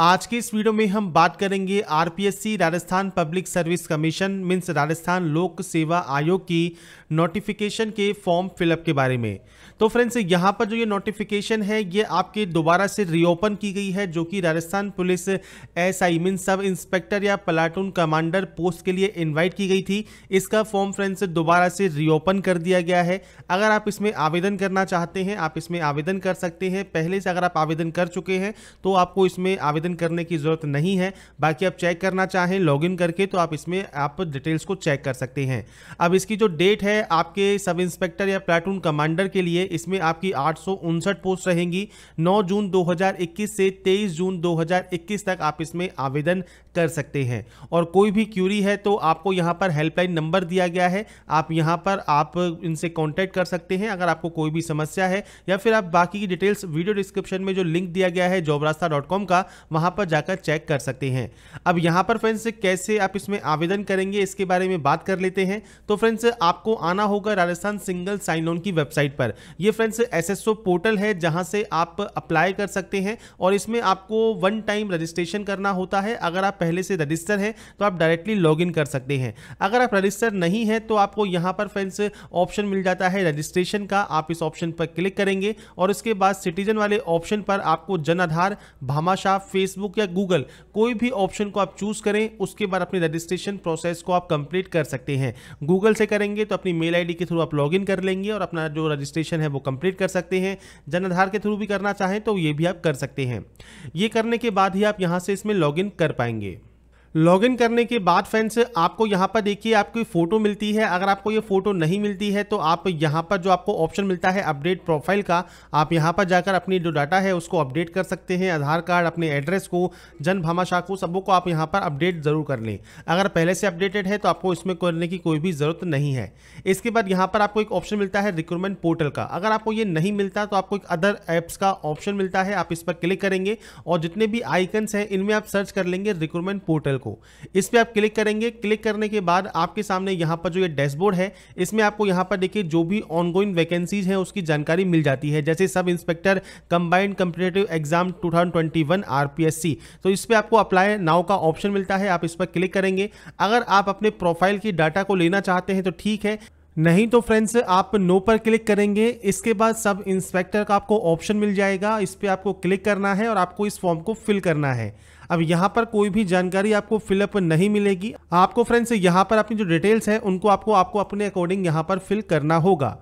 आज की इस वीडियो में हम बात करेंगे RPSC Rajasthan public service commission means Rajasthan लोक सेवा आयोग की नोटिफिकेशन के फॉर्म फिलअप के बारे में तो फ्रेंड्स यहाँ पर जो ये नोटिफिकेशन है ये आपके दोबारा से रीओपन की गई है जो कि Rajasthan police SI mean sub inspector या प्लाटून कमांडर पोस्ट के लिए इन्वाइट की गई थी इसका फॉर्म फ्रेंड्स दोबारा से रीओपन कर दिया गया है अगर आप इसमें आवेदन करना चाहते हैं आप इसमें आवेदन कर सकते हैं पहले से अगर आप आवेदन कर चुके हैं तो आपको इसमें आवेदन इन करने की ज़रूरत नहीं है बाकी आप चेक करना चाहें लॉग इन करके तो आप इसमें आप डिटेल्स को चेक कर सकते हैं अब इसकी जो डेट है आपके सब इंस्पेक्टर या प्लाटून कमांडर के लिए इसमें आपकी आठ पोस्ट रहेंगी नौ जून दो से तेईस जून दो तक आप इसमें आवेदन कर सकते हैं और कोई भी क्यूरी है तो आपको यहां पर हेल्पलाइन नंबर दिया गया है आप यहाँ पर आप इनसे कांटेक्ट कर सकते हैं अगर आपको कोई भी समस्या है या फिर आप बाकी की डिटेल्स वीडियो डिस्क्रिप्शन में जो लिंक दिया गया है जॉब का वहां पर जाकर चेक कर सकते हैं अब यहां पर फ्रेंड्स कैसे आप इसमें आवेदन करेंगे इसके बारे में बात कर लेते हैं तो फ्रेंड्स आपको आना होगा राजस्थान सिंगल साइन ऑन की वेबसाइट पर यह फ्रेंड्स एसएसओ पोर्टल है जहां से आप अप्लाई कर सकते हैं और इसमें आपको वन टाइम रजिस्ट्रेशन करना होता है अगर आप पहले से रजिस्टर हैं तो आप डायरेक्टली लॉग कर सकते हैं अगर आप रजिस्टर नहीं है तो आपको यहां पर फ्रेंड्स ऑप्शन मिल जाता है रजिस्ट्रेशन का आप इस ऑप्शन पर क्लिक करेंगे और इसके बाद सिटीजन वाले ऑप्शन पर आपको जन आधार भामाशाह फेस फेसबुक या गूगल कोई भी ऑप्शन को आप चूज करें उसके बाद अपने रजिस्ट्रेशन प्रोसेस को आप कंप्लीट कर सकते हैं गूगल से करेंगे तो अपनी मेल आईडी के थ्रू आप लॉगिन कर लेंगे और अपना जो रजिस्ट्रेशन है वो कंप्लीट कर सकते हैं जन आधार के थ्रू भी करना चाहें तो ये भी आप कर सकते हैं ये करने के बाद ही आप यहाँ से इसमें लॉग कर पाएंगे लॉगिन करने के बाद फ्रेंड्स आपको यहाँ पर देखिए आपको फोटो मिलती है अगर आपको ये फोटो नहीं मिलती है तो आप यहाँ पर जो आपको ऑप्शन मिलता है अपडेट प्रोफाइल का आप यहाँ पर जाकर अपनी जो डाटा है उसको अपडेट कर सकते हैं आधार कार्ड अपने एड्रेस को जन भामाशाह को सबों को आप यहाँ पर अपडेट ज़रूर कर लें अगर पहले से अपडेटेड है तो आपको इसमें करने की कोई भी ज़रूरत नहीं है इसके बाद यहाँ पर आपको एक ऑप्शन मिलता है रिक्रूटमेंट पोर्टल का अगर आपको ये नहीं मिलता तो आपको एक अदर ऐप्स का ऑप्शन मिलता है आप इस पर क्लिक करेंगे और जितने भी आइकन्स हैं इनमें आप सर्च कर लेंगे रिक्रूटमेंट पोर्टल चैनल को इस पर आप क्लिक करेंगे क्लिक करने के बाद आपके सामने यहाँ पर जो ये डैशबोर्ड है इसमें आपको यहाँ पर देखिए जो भी ऑनगोइंग वैकेंसीज हैं उसकी जानकारी मिल जाती है जैसे sub inspector combined competitive exam two RPSC तो इस पर आपको अप्लाई नाव का ऑप्शन मिलता है आप इस पर क्लिक करेंगे अगर आप अपने प्रोफाइल की डाटा को लेना चाहते हैं तो ठीक है नहीं तो फ्रेंड्स आप नो पर क्लिक करेंगे इसके बाद सब इंस्पेक्टर का आपको ऑप्शन मिल जाएगा इस पर आपको क्लिक करना है और आपको इस फॉर्म को फिल करना है अब यहाँ पर कोई भी जानकारी आपको फिलअप नहीं मिलेगी आपको फ्रेंड्स यहाँ पर अपनी जो डिटेल्स है उनको आपको आपको अपने अकॉर्डिंग यहाँ पर फिल करना होगा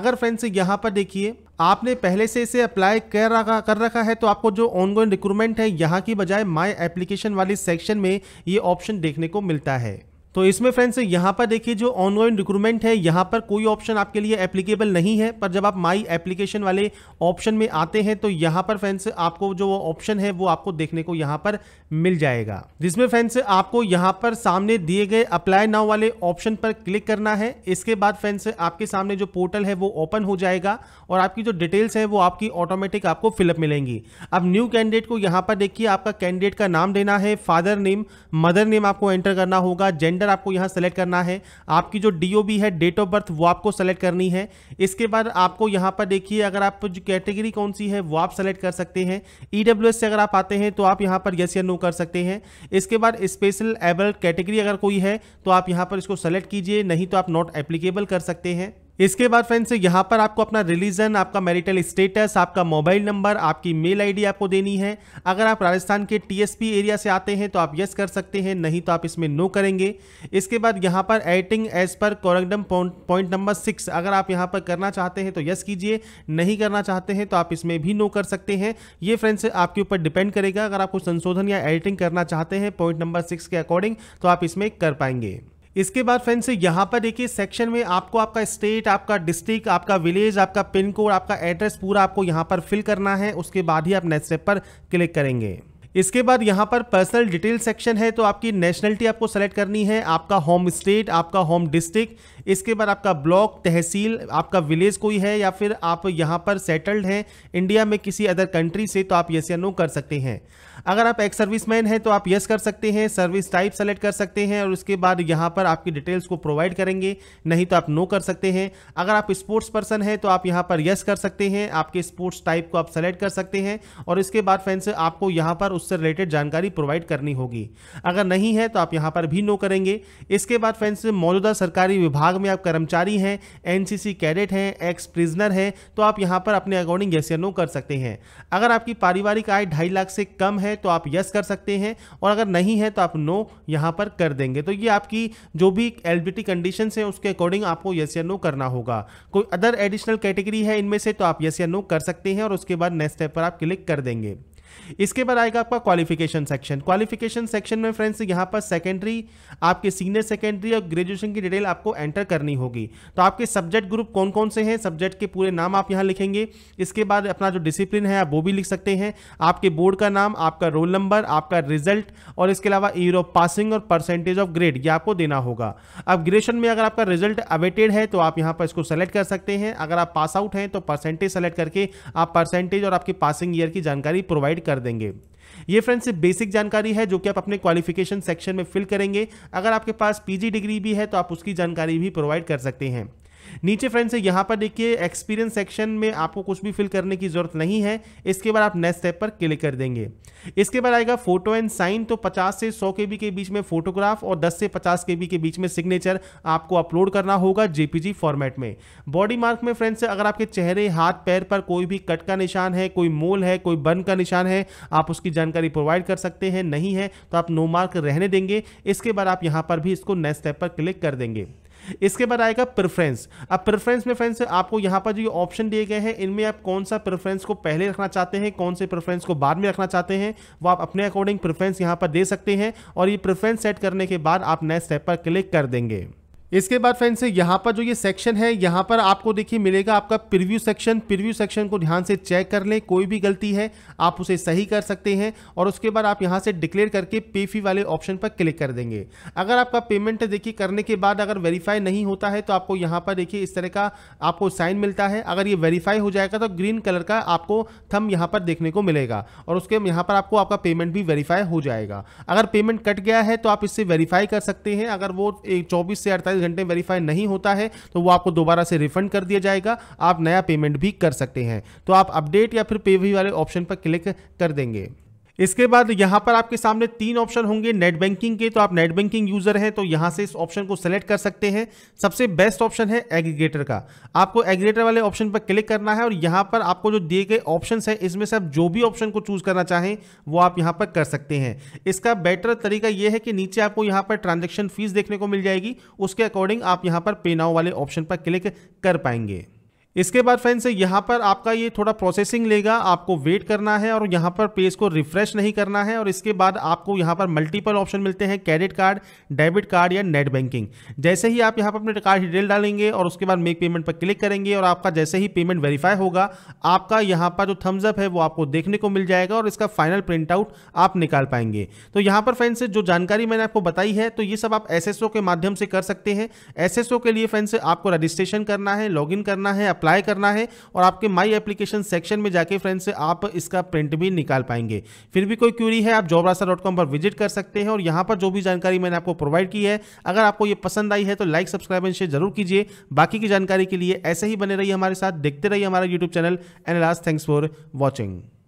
अगर फ्रेंड्स यहाँ पर देखिए आपने पहले से इसे अप्लाई कर रखा कर रखा है तो आपको जो ऑनगोइंग रिक्रूटमेंट है यहाँ की बजाय माई एप्लीकेशन वाली सेक्शन में ये ऑप्शन देखने को मिलता है तो इसमें फ्रेंड्स यहाँ पर देखिए जो ऑनलाइन रिक्रूटमेंट है यहाँ पर कोई ऑप्शन आपके लिए एप्लीकेबल नहीं है पर जब आप माई एप्लीकेशन वाले ऑप्शन में आते हैं तो यहाँ पर फ्रेंड्स आपको जो ऑप्शन है वो आपको देखने को यहाँ पर मिल जाएगा जिसमें फ्रेंड्स आपको यहाँ पर सामने दिए गए अप्लाई नाउ वाले ऑप्शन पर क्लिक करना है इसके बाद फ्रेंड्स आपके सामने जो पोर्टल है वो ओपन हो जाएगा और आपकी जो डिटेल्स है वो आपकी ऑटोमेटिक आपको फिलअप मिलेंगी अब न्यू कैंडिडेट को यहाँ पर देखिए आपका कैंडिडेट का नाम देना है फादर नेम मदर नेम आपको एंटर करना होगा जेंडर जेंडर आपको यहाँ सेलेक्ट करना है आपकी जो डी है डेट ऑफ बर्थ वो आपको सेलेक्ट करनी है इसके बाद आपको यहाँ पर देखिए अगर आप जो कैटेगरी कौन सी है वो आप सेलेक्ट कर सकते हैं ई e से अगर आप आते हैं तो आप यहाँ पर येस या नो कर सकते हैं इसके बाद स्पेशल एबल्ड कैटेगरी अगर कोई है तो आप यहाँ पर इसको सेलेक्ट कीजिए नहीं तो आप नॉट एप्लीकेबल कर सकते हैं इसके बाद फ्रेंड्स यहाँ पर आपको अपना रिलीजन आपका मैरिटल स्टेटस आपका मोबाइल नंबर आपकी मेल आईडी आपको देनी है अगर आप राजस्थान के टीएसपी एरिया से आते हैं तो आप यस कर सकते हैं नहीं तो आप इसमें नो करेंगे इसके बाद यहाँ पर eating as per कोरंगडम point number six अगर आप यहाँ पर करना चाहते हैं तो यस कीजिए नहीं करना चाहते हैं तो आप इसमें भी नो कर सकते हैं ये फ्रेंड्स आपके ऊपर डिपेंड करेगा अगर आप कुछ संशोधन या एडिटिंग करना चाहते हैं पॉइंट नंबर सिक्स के अकॉर्डिंग तो आप इसमें कर पाएंगे इसके बाद फ्रेंड्स यहाँ पर देखिए सेक्शन में आपको आपका स्टेट आपका डिस्ट्रिक्ट आपका विलेज आपका पिन कोड आपका एड्रेस पूरा आपको यहाँ पर फिल करना है उसके बाद ही आप नेक्स्ट स्टेप पर क्लिक करेंगे इसके बाद यहाँ पर पर्सनल डिटेल सेक्शन है तो आपकी नेशनलिटी आपको सेलेक्ट करनी है आपका होम स्टेट आपका होम डिस्ट्रिक्ट इसके बाद आपका ब्लॉक तहसील आपका विलेज कोई है या फिर आप यहाँ पर सेटल्ड हैं इंडिया में किसी अदर कंट्री से तो आप यस या नो कर सकते हैं अगर आप एक सर्विसमैन हैं तो आप यस कर सकते हैं सर्विस टाइप सेलेक्ट कर सकते हैं और उसके बाद यहाँ पर आपकी डिटेल्स को प्रोवाइड करेंगे नहीं तो आप नो कर सकते हैं अगर आप स्पोर्ट्स पर्सन हैं तो आप यहाँ पर यस कर सकते हैं आपके स्पोर्ट्स टाइप को आप सेलेक्ट कर सकते हैं और इसके बाद फ्रेंड्स आपको यहाँ पर उससे रिलेटेड जानकारी प्रोवाइड करनी होगी अगर नहीं है तो आप यहाँ पर भी नो करेंगे इसके बाद फ्रेंड्स मौजूदा सरकारी विभाग विभाग में आप कर्मचारी हैं एनसीसी कैडेट हैं एक्स प्रिजनर हैं तो आप यहाँ पर अपने अकॉर्डिंग यस या नो कर सकते हैं अगर आपकी पारिवारिक आय ढाई लाख से कम है तो आप यस कर सकते हैं और अगर नहीं है तो आप नो यहाँ पर कर देंगे तो ये आपकी जो भी एलिबिलिटी कंडीशन है उसके अकॉर्डिंग आपको यस या नो करना होगा कोई अदर एडिशनल कैटेगरी है इनमें से तो आप यस या नो कर सकते हैं और उसके बाद नेक्स्ट स्टेप पर आप क्लिक कर देंगे इसके बाद आएगा आपका क्वालिफिकेशन सेक्शन क्वालिफिकेशन सेक्शन में फ्रेंड्स यहाँ पर सेकेंडरी आपके सीनियर सेकेंडरी और ग्रेजुएशन की डिटेल आपको एंटर करनी होगी तो आपके सब्जेक्ट ग्रुप कौन कौन से हैं सब्जेक्ट के पूरे नाम आप यहाँ लिखेंगे इसके बाद अपना जो डिसिप्लिन है आप वो भी लिख सकते हैं आपके बोर्ड का नाम आपका रोल नंबर आपका रिजल्ट और इसके अलावा ईयर ऑफ पासिंग और परसेंटेज ऑफ ग्रेड ये आपको देना होगा अब ग्रेजुएशन में अगर आपका रिजल्ट अवेटेड है तो आप यहाँ पर इसको सेलेक्ट कर सकते हैं अगर आप पास आउट हैं तो परसेंटेज सेलेक्ट करके आप परसेंटेज और आपकी पासिंग ईयर की जानकारी प्रोवाइड कर देंगे ये फ्रेंड्स सिर्फ बेसिक जानकारी है जो कि आप अपने क्वालिफिकेशन सेक्शन में फिल करेंगे अगर आपके पास पीजी डिग्री भी है तो आप उसकी जानकारी भी प्रोवाइड कर सकते हैं नीचे फ्रेंड्स यहाँ पर देखिए एक्सपीरियंस सेक्शन में आपको कुछ भी फिल करने की ज़रूरत नहीं है इसके बाद आप नेक्स्ट स्टेप पर क्लिक कर देंगे इसके बाद आएगा फोटो एंड साइन तो 50 से 100 के के बीच में फोटोग्राफ और 10 से 50 के के बीच में सिग्नेचर आपको अपलोड करना होगा जेपीजी फॉर्मेट में बॉडी मार्क में फ्रेंड्स अगर आपके चेहरे हाथ पैर पर कोई भी कट का निशान है कोई मोल है कोई बन का निशान है आप उसकी जानकारी प्रोवाइड कर सकते हैं नहीं है तो आप नो मार्क रहने देंगे इसके बाद आप यहाँ पर भी इसको नेक्स्ट स्टेप पर क्लिक कर देंगे इसके बाद आएगा प्रेफरेंस अब प्रेफरेंस में फ्रेंड्स आपको यहाँ पर जो ऑप्शन दिए गए हैं इनमें आप कौन सा प्रेफरेंस को पहले रखना चाहते हैं कौन से प्रेफरेंस को बाद में रखना चाहते हैं वो आप अपने अकॉर्डिंग प्रेफरेंस यहाँ पर दे सकते हैं और ये प्रेफरेंस सेट करने के बाद आप नेक्स्ट स्टेप पर क्लिक कर देंगे इसके बाद फ्रेंड्स यहाँ पर जो ये सेक्शन है यहाँ पर आपको देखिए मिलेगा आपका प्रीव्यू सेक्शन प्रीव्यू सेक्शन को ध्यान से चेक कर लें कोई भी गलती है आप उसे सही कर सकते हैं और उसके बाद आप यहाँ से डिक्लेयर करके पे फी वाले ऑप्शन पर क्लिक कर देंगे अगर आपका पेमेंट देखिए करने के बाद अगर वेरीफाई नहीं होता है तो आपको यहाँ पर देखिए इस तरह का आपको साइन मिलता है अगर ये वेरीफाई हो जाएगा तो ग्रीन कलर का आपको थम यहाँ पर देखने को मिलेगा और उसके यहाँ पर आपको आपका पेमेंट भी वेरीफाई हो जाएगा अगर पेमेंट कट गया है तो आप इससे वेरीफाई कर सकते हैं अगर वो चौबीस से अड़तालीस घंटे वेरीफाई नहीं होता है तो वो आपको दोबारा से रिफंड कर दिया जाएगा आप नया पेमेंट भी कर सकते हैं तो आप अपडेट या फिर पे वी वाले ऑप्शन पर क्लिक कर देंगे इसके बाद यहां पर आपके सामने तीन ऑप्शन होंगे नेट बैंकिंग के तो आप नेट बैंकिंग यूजर हैं तो यहां से इस ऑप्शन को सेलेक्ट कर सकते हैं सबसे बेस्ट ऑप्शन है एग्रीगेटर का आपको एग्रीगेटर वाले ऑप्शन पर क्लिक करना है और यहां पर आपको जो दिए गए ऑप्शन है इसमें से आप जो भी ऑप्शन को चूज करना चाहें वो आप यहां पर कर सकते हैं इसका बेटर तरीका यह है कि नीचे आपको यहां पर ट्रांजेक्शन फीस देखने को मिल जाएगी उसके अकॉर्डिंग आप यहां पर पे नाव वाले ऑप्शन पर क्लिक कर पाएंगे इसके बाद फ्रेंड्स यहाँ पर आपका ये थोड़ा प्रोसेसिंग लेगा आपको वेट करना है और यहाँ पर पेज को रिफ्रेश नहीं करना है और इसके बाद आपको यहाँ पर मल्टीपल ऑप्शन मिलते हैं क्रेडिट कार्ड डेबिट कार्ड या नेट बैंकिंग जैसे ही आप यहाँ पर अपने कार्ड डिटेल डालेंगे और उसके बाद मेक पेमेंट पर क्लिक करेंगे और आपका जैसे ही पेमेंट वेरीफाई होगा आपका यहाँ पर जो थम्सअप है वो आपको देखने को मिल जाएगा और इसका फाइनल प्रिंट आउट आप निकाल पाएंगे तो यहाँ पर फ्रेंड्स जो जानकारी मैंने आपको बताई है तो ये सब आप एस के माध्यम से कर सकते हैं एस के लिए फ्रेंड्स आपको रजिस्ट्रेशन करना है लॉग करना है अप्लाई करना है और आपके माई एप्लीकेशन सेक्शन में जाके फ्रेंड्स आप इसका प्रिंट भी निकाल पाएंगे फिर भी कोई क्यूरी है आप जॉब पर विजिट कर सकते हैं और यहाँ पर जो भी जानकारी मैंने आपको प्रोवाइड की है अगर आपको ये पसंद आई है तो लाइक सब्सक्राइब एंड शेयर जरूर कीजिए बाकी की जानकारी के लिए ऐसे ही बने रहिए हमारे साथ देखते रहिए हमारा YouTube channel and last thanks for watching